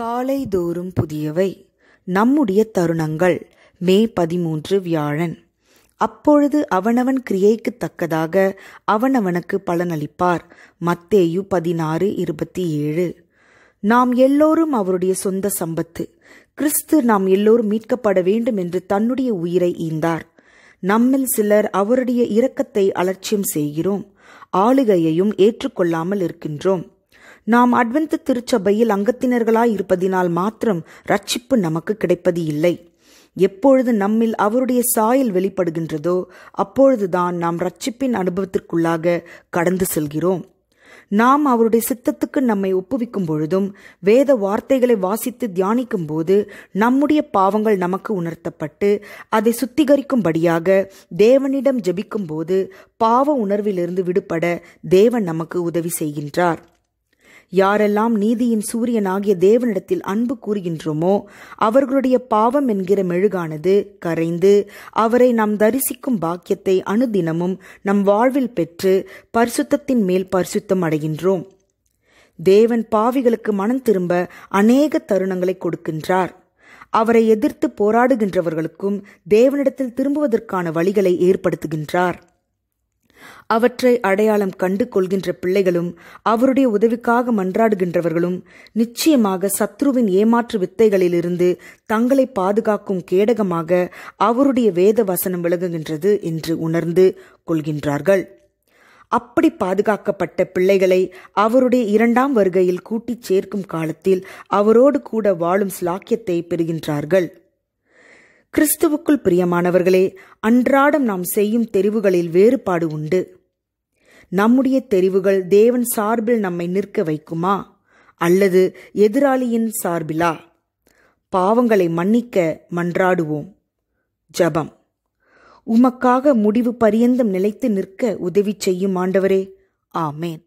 காலை தோறும் புதியவை நம்முடைய தருணங்கள் மே பதிமூன்று வியாழன் அப்பொழுது அவனவன் கிரியைக்கு தக்கதாக அவனவனுக்கு பலனளிப்பார் மத்தேயு பதினாறு இருபத்தி ஏழு நாம் எல்லோரும் அவருடைய சொந்த சம்பத்து கிறிஸ்து நாம் எல்லோரும் மீட்கப்பட வேண்டும் என்று தன்னுடைய உயிரை ஈந்தார் நம்மில் சிலர் அவருடைய இரக்கத்தை அலட்சியம் செய்கிறோம் ஆளுகையையும் ஏற்றுக்கொள்ளாமல் இருக்கின்றோம் நாம் அட்வெந்து திருச்சபையில் அங்கத்தினர்களாய் இருப்பதினால் மாத்திரம் ரட்சிப்பு நமக்கு கிடைப்பது இல்லை எப்பொழுது நம்மில் அவருடைய சாயல் வெளிப்படுகின்றதோ அப்பொழுதுதான் நாம் ரட்சிப்பின் அனுபவத்திற்குள்ளாக கடந்து செல்கிறோம் நாம் அவருடைய சித்தத்துக்கு நம்மை ஒப்புவிக்கும் பொழுதும் வேத வார்த்தைகளை வாசித்து தியானிக்கும் போது நம்முடைய பாவங்கள் நமக்கு உணர்த்தப்பட்டு அதை சுத்திகரிக்கும்படியாக தேவனிடம் ஜபிக்கும் போது பாவ உணர்விலிருந்து விடுபட தேவன் நமக்கு உதவி செய்கின்றார் யாரெல்லாம் நீதியின் சூரியன் ஆகிய தேவனிடத்தில் அன்பு கூறுகின்றோமோ அவர்களுடைய பாவம் என்கிற மெழுகானது கரைந்து அவரை நாம் தரிசிக்கும் பாக்கியத்தை அணுதினமும் நம் வாழ்வில் பெற்று பரிசுத்தத்தின் மேல் பரிசுத்தம் அடைகின்றோம் தேவன் பாவிகளுக்கு மனம் திரும்ப அநேக தருணங்களை கொடுக்கின்றார் அவரை எதிர்த்து போராடுகின்றவர்களுக்கும் தேவனிடத்தில் திரும்புவதற்கான வழிகளை ஏற்படுத்துகின்றார் அவற்றை அடையாளம் கண்டு கொள்கின்ற பிள்ளைகளும் அவருடைய உதவிக்காக மன்றாடுகின்றவர்களும் நிச்சயமாக சத்ருவின் ஏமாற்று வித்தைகளிலிருந்து தங்களை பாதுகாக்கும் கேடகமாக அவருடைய வேத வசனம் விளங்குகின்றது என்று உணர்ந்து கொள்கின்றார்கள் அப்படி பாதுகாக்கப்பட்ட பிள்ளைகளை அவருடைய இரண்டாம் வருகையில் கூட்டிச் சேர்க்கும் காலத்தில் அவரோடு கூட வாழும் ஸ்லாக்கியத்தை பெறுகின்றார்கள் கிறிஸ்துவுக்குள் பிரியமானவர்களே அன்றாடம் நாம் செய்யும் தெரிவுகளில் வேறுபாடு உண்டு நம்முடைய தெரிவுகள் தேவன் சார்பில் நம்மை நிற்க வைக்குமா அல்லது எதிராளியின் சார்பிலா பாவங்களை மன்னிக்க மன்றாடுவோம் ஜபம் உமக்காக முடிவு பரியந்தம் நிலைத்து நிற்க உதவி செய்யும் ஆண்டவரே ஆமேன்